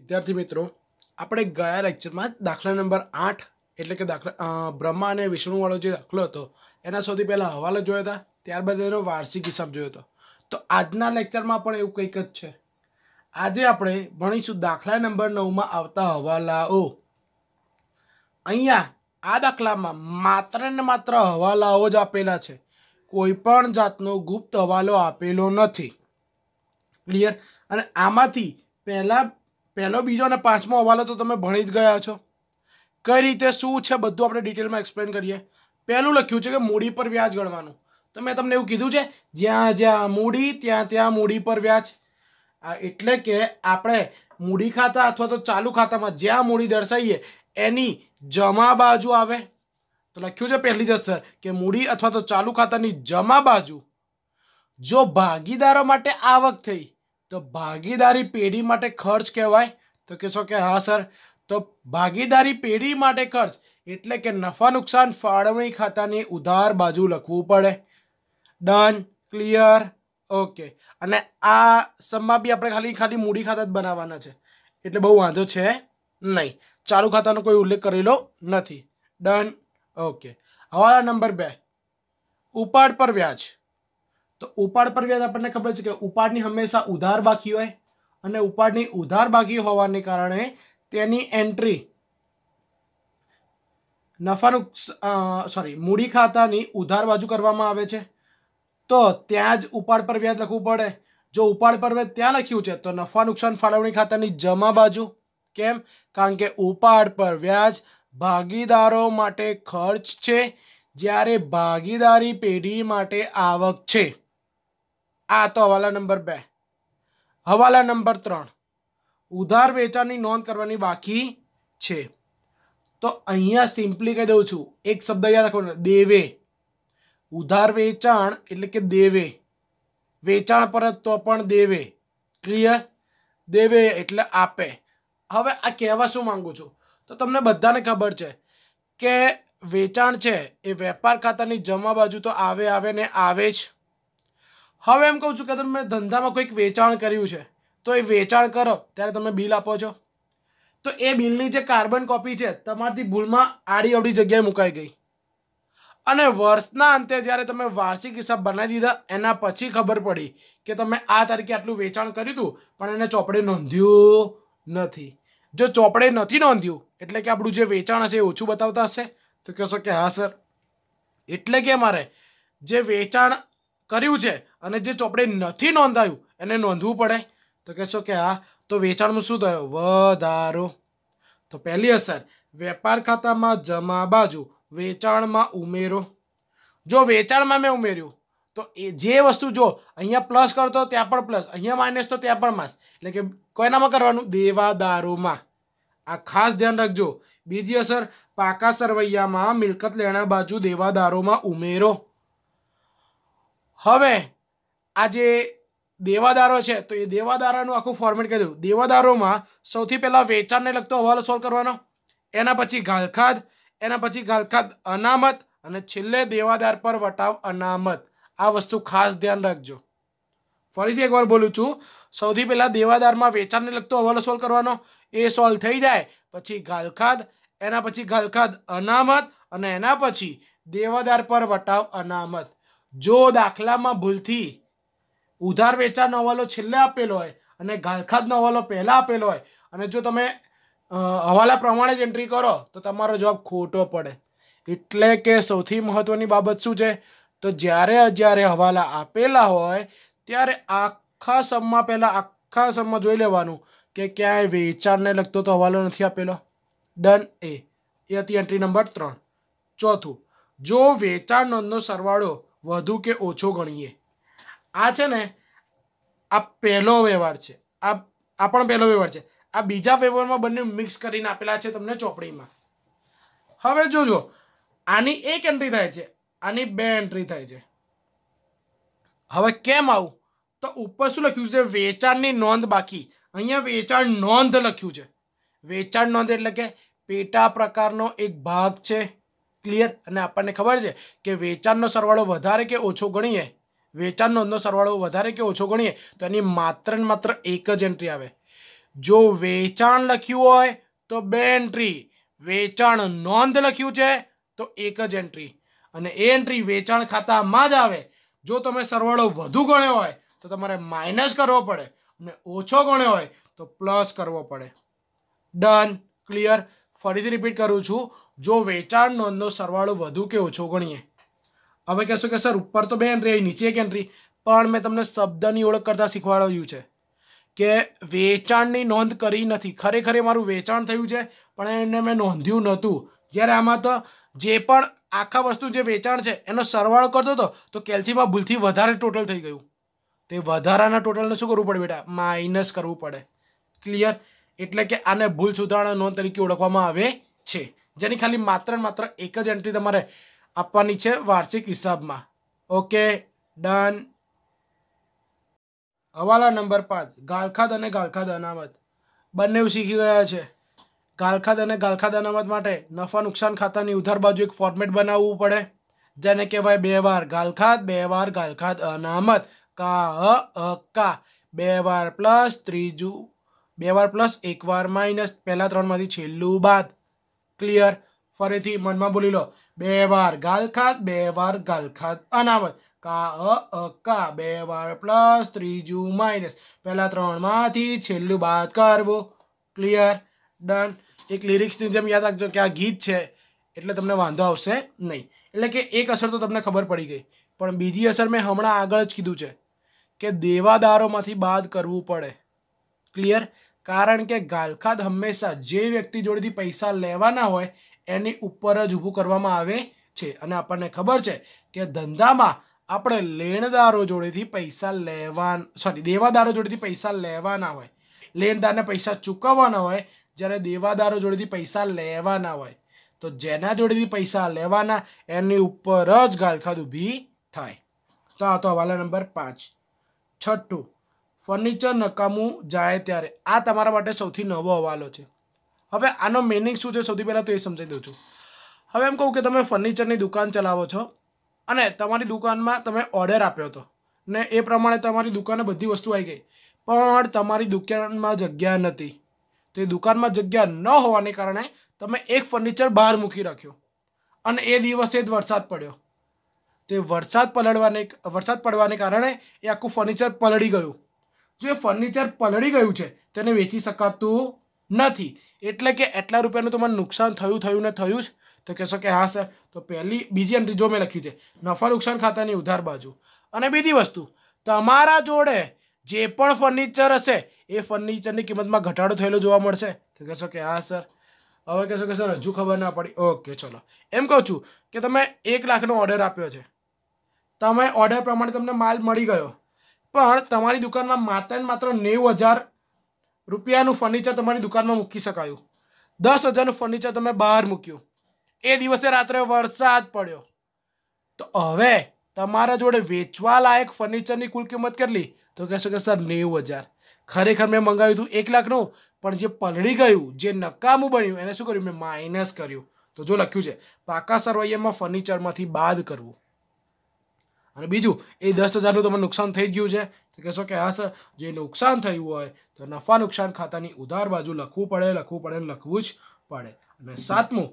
વિદ્યાર્થી મિત્રો આપણે ગયા લેક્ચરમાં દાખલા નંબર આઠ એટલે કે દાખલા બ્રહ્મા અને વિષ્ણુવાળો જે દાખલો હતો એના સૌથી પહેલાં હવાલો જોયો હતા ત્યારબાદ એનો વાર્ષિક હિસાબ જોયો હતો તો આજના લેક્ચરમાં પણ એવું કંઈક જ છે આજે આપણે ભણીશું દાખલા નંબર નવમાં આવતા હવાલાઓ અહીંયા આ દાખલામાં માત્ર ને માત્ર હવાલાઓ જ આપેલા છે કોઈ પણ જાતનો ગુપ્ત હવાલો આપેલો નથી ક્લિયર અને આમાંથી પહેલાં પહેલો બીજો અને પાંચમો હવાલો તો તમે ભણી જ ગયા છો કઈ રીતે શું છે બધું આપણે ડિટેલમાં એક્સપ્લેન કરીએ પહેલું લખ્યું છે કે મૂડી પર વ્યાજ ગણવાનું તો મેં તમને એવું કીધું છે જ્યાં જ્યાં મૂડી ત્યાં ત્યાં મૂડી પર વ્યાજ એટલે કે આપણે મૂડી ખાતા અથવા તો ચાલુ ખાતામાં જ્યાં મૂડી દર્શાવીએ એની જમા બાજુ આવે તો લખ્યું છે પહેલી જસર કે મૂડી અથવા તો ચાલુ ખાતાની જમા બાજુ જો ભાગીદારો માટે આવક થઈ તો ભાગીદારી પેઢી માટે ખર્ચ કહેવાય તો કહેશો કે હા સર તો ભાગીદારી પેઢી માટે ખર્ચ એટલે કે નફા નુકસાન ફાળવણી ખાતાની ઉધાર બાજુ લખવું પડે ડન ક્લિયર ઓકે અને આ સમમાં બી આપણે ખાલી ખાલી મૂડી ખાતા જ બનાવવાના છે એટલે બહુ વાંધો છે નહીં ચાલુ ખાતાનો કોઈ ઉલ્લેખ કરેલો નથી ડન ઓકે હવાલા નંબર બે ઉપાડ પર વ્યાજ તો ઉપાડ પર વ્યાજ આપણને ખબર છે કે ઉપાડની હંમેશા ઉધાર બાકી હોય અને ઉપાડની ઉધાર બાકી હોવાને કારણે તેની એન્ટ્રી નફાનું સોરી મૂડી ખાતાની ઉધાર બાજુ કરવામાં આવે છે તો ત્યાં જ ઉપાડ પર વ્યાજ લખવું પડે જો ઉપાડ પર વ્યાજ ત્યાં લખ્યું છે તો નફા નુકસાન ફાળવણી ખાતાની જમા બાજુ કેમ કારણ કે ઉપાડ પર વ્યાજ ભાગીદારો માટે ખર્ચ છે જ્યારે ભાગીદારી પેઢી માટે આવક છે આ તો હવાલા નંબર બે હવાલા નંબર ત્રણ ઉધાર વેચાણની નોંધ કરવાની બાકી છે તો અહીંયા સિમ્પલી કહી દઉં છું એક શબ્દ યાદ રાખવાનો દેવે ઉધાર વેચાણ એટલે કે દેવે વેચાણ પર જ તો પણ દેવે ક્લિયર દેવે એટલે આપે હવે આ કહેવા શું માંગુ છું તો તમને બધાને ખબર છે કે વેચાણ છે એ વેપાર ખાતાની જમા બાજુ તો આવે આવે ને આવે જ હવે એમ કહું છું કે તમે ધંધામાં કોઈક વેચાણ કર્યું છે તો એ વેચાણ કરો ત્યારે તમે બિલ આપો છો તો એ બિલની જે કાર્બન કોપી છે તમારથી ભૂલમાં આડી અવડી જગ્યાએ મુકાઈ ગઈ અને વર્ષના અંતે જ્યારે તમે વાર્ષિક હિસાબ બનાવી દીધા એના પછી ખબર પડી કે તમે આ તારીખે આટલું વેચાણ કર્યું હતું પણ એને ચોપડે નોંધ્યું નથી જો ચોપડે નથી નોંધ્યું એટલે કે આપણું જે વેચાણ હશે એ ઓછું બતાવતા હશે તો કહેશો કે હા સર એટલે કે મારે જે વેચાણ કર્યું છે અને જે ચોપડે નથી નોંધાયું એને નોંધવું પડે તો કહેશો કે હા તો વેચાણમાં શું થયો વધારો તો પહેલી અસર વેપાર ખાતામાં જમા બાજુ વેચાણમાં ઉમેરો જો વેચાણમાં મેં ઉમેર્યું તો એ જે વસ્તુ જો અહીંયા પ્લસ કરતો ત્યાં પણ પ્લસ અહીંયા માઇનસ તો ત્યાં પણ માસ એટલે કે કોઈનામાં કરવાનું દેવાદારોમાં આ ખાસ ધ્યાન રાખજો બીજી અસર પાકા સરવૈયામાં મિલકત લેણા બાજુ દેવાદારોમાં ઉમેરો હવે આ જે દેવાદારો છે તો એ દેવાદારાનું આખું ફોર્મેટ કહી દઉં દેવાદારોમાં સૌથી પહેલાં વેચાણને લગતો હવાલો સોલ્વ કરવાનો એના પછી ગાલખાદ એના પછી ગાલખાદ અનામત અને છેલ્લે દેવાદાર પર વટાવ અનામત આ વસ્તુ ખાસ ધ્યાન રાખજો ફરીથી એકવાર બોલું છું સૌથી પહેલાં દેવાદારમાં વેચાણને લગતો હવાલો સોલ્વ કરવાનો એ સોલ્વ થઈ જાય પછી ગાલખાદ એના પછી ગાલખાદ અનામત અને એના પછી દેવાદાર પર વટાવ અનામત જો દાખલામાં ભૂલથી ઉધાર વેચાણનો હવાલો છેલ્લે આપેલો હોય અને ગાળખાદનો હવાલો પહેલાં આપેલો હોય અને જો તમે હવાલા પ્રમાણે જ એન્ટ્રી કરો તો તમારો જવાબ ખોટો પડે એટલે કે સૌથી મહત્ત્વની બાબત શું છે તો જ્યારે જ્યારે હવાલા આપેલા હોય ત્યારે આખા સમમાં પહેલાં આખા સમમાં જોઈ લેવાનું કે ક્યાંય વેચાણને લગતો તો હવાલો નથી આપેલો ડન એ એ હતી એન્ટ્રી નંબર ત્રણ ચોથું જો વેચાણ નોંધનો સરવાળો વધુ કે ઓછો ગણીએ આ છે ને આ પહેલો વ્યવહાર છે આ આ પણ પહેલો વ્યવહાર છે આ બીજા વ્યવહારમાં બંને મિક્સ કરીને આપેલા છે તમને ચોપડીમાં હવે જોજો આની એક એન્ટ્રી થાય છે આની બે એન્ટ્રી થાય છે હવે કેમ આવું તો ઉપર શું લખ્યું છે વેચાણની નોંધ બાકી અહીંયા વેચાણ નોંધ લખ્યું છે વેચાણ નોંધ એટલે કે પેટા પ્રકારનો એક ભાગ છે ક્લિયર અને આપણને ખબર છે કે વેચાણનો સરવાળો વધારે કે ઓછો ગણીએ વેચાણ નોંધનો સરવાળો વધારે કે ઓછો ગણીએ તો એની માત્ર ને માત્ર એક જ એન્ટ્રી આવે જો વેચાણ લખ્યું હોય તો બે એન્ટ્રી વેચાણ નોંધ લખ્યું છે તો એક જ એન્ટ્રી અને એ એન્ટ્રી વેચાણ ખાતામાં જ આવે જો તમે સરવાળો વધુ ગણ્યો હોય તો તમારે માઇનસ કરવો પડે અને ઓછો ગણ્યો હોય તો પ્લસ કરવો પડે ડન ક્લિયર ફરીથી રિપીટ કરું છું જો વેચાણ નોંધનો સરવાળો વધુ કે ઓછો ગણીએ હવે કહેશો કે સર ઉપર તો બે એન્ટ્રી આવી નીચે એક એન્ટ્રી પણ મેં તમને શબ્દની ઓળખ કરતાં શીખવાડ્યું છે કે વેચાણની નોંધ કરી નથી ખરેખર મારું વેચાણ થયું છે પણ એને મેં નોંધ્યું નહોતું જ્યારે આમાં તો જે પણ આખા વસ્તુ જે વેચાણ છે એનો સરવાળો કરતો હતો તો કેલ્સીમાં ભૂલથી વધારે ટોટલ થઈ ગયું તે વધારાના ટોટલને શું કરવું પડે બેટા માઇનસ કરવું પડે ક્લિયર એટલે કે આને ભૂલ સુધારણા નોંધ તરીકે ઓળખવામાં આવે છે જેની ખાલી માત્ર માત્ર એક જ એન્ટ્રી તમારે આપવાની છે વાર્ષિક હિસાબમાં ઓકે ડન હવાલા નંબર પાંચ ગાળખાદ અને ગાળખાદ અનામત બંને શીખી ગયા છે ગાલખાદ અને ગાલખાદ અનામત માટે નફા નુકસાન ખાતાની ઉધાર બાજુ એક ફોર્મેટ બનાવવું પડે જેને કહેવાય બે વાર ગાલખાદ બે વાર ગાલખાદ અનામત કા અ કા બે વાર પ્લસ ત્રીજું બે વાર પ્લસ એક વાર માઇનસ પહેલા ત્રણમાંથી છેલ્લું બાદ ક્લિયર ફરીથી મનમાં બોલી લો બે વાર ગાલખાત બે વાર ગાલખાત અનામત કા અ કા બે વાર પ્લસ ત્રીજું માઇનસ પહેલા ત્રણમાંથી છેલ્લું બાદ કરવું ક્લિયર ડન એક લિરિક્સની જેમ યાદ રાખજો કે આ ગીત છે એટલે તમને વાંધો આવશે નહીં એટલે કે એક અસર તો તમને ખબર પડી ગઈ પણ બીજી અસર મેં હમણાં આગળ જ કીધું છે કે દેવાદારોમાંથી બાદ કરવું પડે ક્લિયર કારણ કે ગાલખાદ હંમેશા જે વ્યક્તિ જોડેથી પૈસા લેવાના હોય એની ઉપર જ ઊભું કરવામાં આવે છે અને આપણને ખબર છે કે ધંધામાં આપણે લેણદારો જોડેથી પૈસા લેવા સોરી દેવાદારો જોડેથી પૈસા લેવાના હોય લેણદારને પૈસા ચૂકવવાના હોય જ્યારે દેવાદારો જોડેથી પૈસા લેવાના હોય તો જેના જોડેથી પૈસા લેવાના એની ઉપર જ ગાલખાદ ઊભી થાય તો આ તો હવાલા નંબર પાંચ છઠ્ઠું ફર્નિચર નકામું જાય ત્યારે આ તમારા માટે સૌથી નવો હવાલો છે હવે આનો મિનિંગ શું છે સૌથી પહેલાં તો એ સમજાવી દઉં છું હવે એમ કહું કે તમે ફર્નિચરની દુકાન ચલાવો છો અને તમારી દુકાનમાં તમે ઓર્ડર આપ્યો હતો ને એ પ્રમાણે તમારી દુકાને બધી વસ્તુ આવી ગઈ પણ તમારી દુકાનમાં જગ્યા નથી તો એ દુકાનમાં જગ્યા ન હોવાને કારણે તમે એક ફર્નિચર બહાર મૂકી રાખ્યો અને એ દિવસે જ વરસાદ પડ્યો તે વરસાદ પલળવાને વરસાદ પડવાને કારણે એ આખું ફર્નિચર પલળી ગયું એ ફર્નિચર પલળી ગયું છે તેને વેચી શકાતું નથી એટલે કે એટલા રૂપિયાનું તમારે નુકસાન થયું થયું ને થયું જ તો કહેશો કે હા સર તો પહેલી બીજી એન્ટ્રી જો મેં લખી છે નફા નુકસાન ખાતાની ઉધાર બાજુ અને બીજી વસ્તુ તમારા જોડે જે પણ ફર્નિચર હશે એ ફર્નિચરની કિંમતમાં ઘટાડો થયેલો જોવા મળશે તો કહેશો કે હા સર હવે કહેશો કે સર હજુ ખબર ના પડી ઓકે ચલો એમ કહું છું કે તમે એક લાખનો ઓર્ડર આપ્યો છે તમે ઓર્ડર પ્રમાણે તમને માલ મળી ગયો પણ તમારી દુકાનમાં માત્ર ને માત્ર નેવું હજાર રૂપિયાનું ફર્નિચર તમારી દુકાનમાં મૂકી શકાયું દસ હજારનું ફર્નિચર તમે બહાર મૂક્યું એ દિવસે રાત્રે વરસાદ પડ્યો તો હવે તમારા જોડે વેચવા લાયક ફર્નિચરની કુલ કિંમત કેટલી તો કહેશો કે સર નેવું હજાર ખરેખર મેં મંગાવ્યું હતું એક લાખનું પણ જે પલળી ગયું જે નકામું બન્યું એને શું કર્યું મેં માઇનસ કર્યું તો જો લખ્યું છે પાકા સરવૈયામાં ફર્નિચરમાંથી બાદ કરવું અને બીજું એ દસ હજારનું તમને નુકસાન થઈ ગયું છે તો કહેશો કે હા સર જે નુકસાન થયું હોય તો નફા નુકસાન ખાતાની ઉધાર બાજુ લખવું પડે લખવું પડે લખવું જ પડે અને સાતમું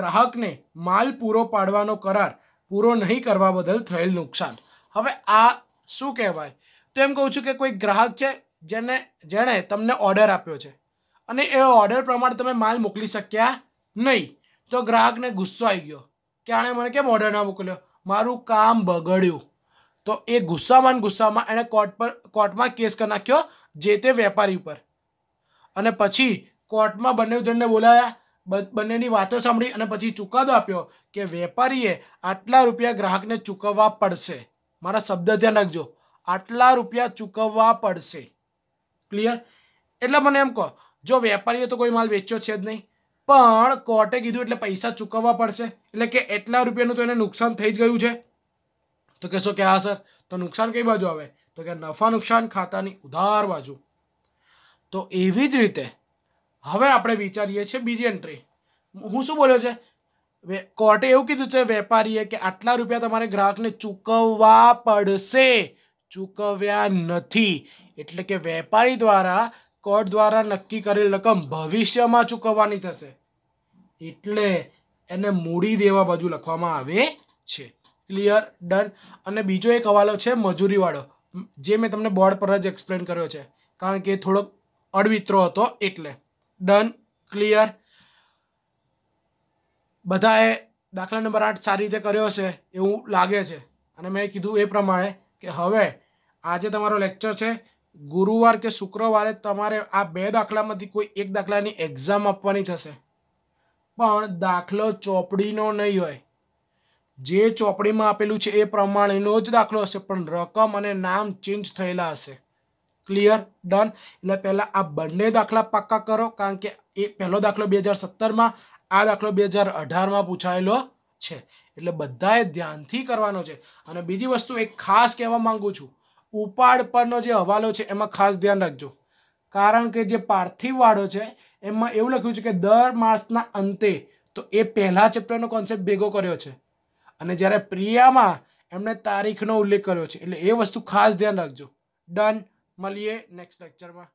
ગ્રાહકને માલ પૂરો પાડવાનો કરાર પૂરો નહીં કરવા બદલ થયેલ નુકસાન હવે આ શું કહેવાય તો એમ કહું છું કે કોઈ ગ્રાહક છે જેને જેણે તમને ઓર્ડર આપ્યો છે અને એ ઓર્ડર પ્રમાણે તમે માલ મોકલી શક્યા નહીં તો ગ્રાહકને ગુસ્સો આવી ગયો કે આણે મને કેમ ઓર્ડર ના મોકલ્યો મારું કામ બગડ્યું તો એ ગુસ્સામાં ગુસ્સામાં એણે કોર્ટ પર કોર્ટમાં કેસ કરી નાખ્યો જે તે વેપારી ઉપર અને પછી કોર્ટમાં બંને જણને બોલાયા બંનેની વાતો સાંભળી અને પછી ચુકાદો આપ્યો કે વેપારીએ આટલા રૂપિયા ગ્રાહકને ચૂકવવા પડશે મારા શબ્દ ધ્યાન રાખજો આટલા રૂપિયા ચૂકવવા પડશે ક્લિયર એટલે મને એમ કહો જો વેપારીએ તો કોઈ માલ વેચ્યો છે જ નહીં પણ કોર્ટે કીધું એટલે પૈસા ચૂકવવા પડશે એટલે કે એટલા રૂપિયાનું તો એને નુકસાન થઈ જ ગયું છે તો કહેશો કે હા સર તો નુકસાન કઈ બાજુ આવે તો કે નફા નુકસાન ખાતાની ઉધાર બાજુ તો એવી જ રીતે હવે આપણે વિચારીએ છીએ બીજી એન્ટ્રી હું શું બોલ્યો છે કોર્ટે એવું કીધું છે વેપારીએ કે આટલા રૂપિયા તમારે ગ્રાહકને ચૂકવવા પડશે ચૂકવ્યા નથી એટલે કે વેપારી દ્વારા કોર્ટ દ્વારા નક્કી કરેલ રકમ ભવિષ્યમાં ચૂકવવાની થશે એટલે એને મૂડી દેવા બાજુ લખવામાં આવે છે ક્લિયર ડન અને બીજો એક હવાલો છે મજૂરીવાળો જે મેં તમને બોર્ડ પર જ એક્સપ્લેન કર્યો છે કારણ કે થોડોક અડવિત્રો હતો એટલે ડન ક્લિયર બધાએ દાખલા નંબર આઠ સારી રીતે કર્યો છે એવું લાગે છે અને મેં કીધું એ પ્રમાણે કે હવે આજે તમારો લેક્ચર છે ગુરુવાર કે શુક્રવારે તમારે આ બે દાખલામાંથી કોઈ એક દાખલાની એક્ઝામ આપવાની થશે પણ દાખલો ચોપડીનો નહીં હોય જે ચોપડીમાં આપેલું છે એ પ્રમાણેનો જ દાખલો હશે પણ રકમ અને નામ ચેન્જ થયેલા હશે ક્લિયર ડન એટલે પહેલાં આ બંને દાખલા પાક્કા કરો કારણ કે એ પહેલો દાખલો બે હજાર સત્તરમાં આ દાખલો બે હજાર અઢારમાં પૂછાયેલો છે એટલે બધાએ ધ્યાનથી કરવાનો છે અને બીજી વસ્તુ એક ખાસ કહેવા માંગુ છું ઉપાડ પરનો જે હવાલો છે એમાં ખાસ ધ્યાન રાખજો કારણ કે જે પાર્થિવવાળો છે એમાં એવું લખ્યું છે કે દર માસના અંતે તો એ પહેલા ચેપ્ટરનો કોન્સેપ્ટ ભેગો કર્યો છે અને જ્યારે પ્રિયામાં એમણે તારીખનો ઉલ્લેખ કર્યો છે એટલે એ વસ્તુ ખાસ ધ્યાન રાખજો ડન મળીએ નેક્સ્ટ લેક્ચરમાં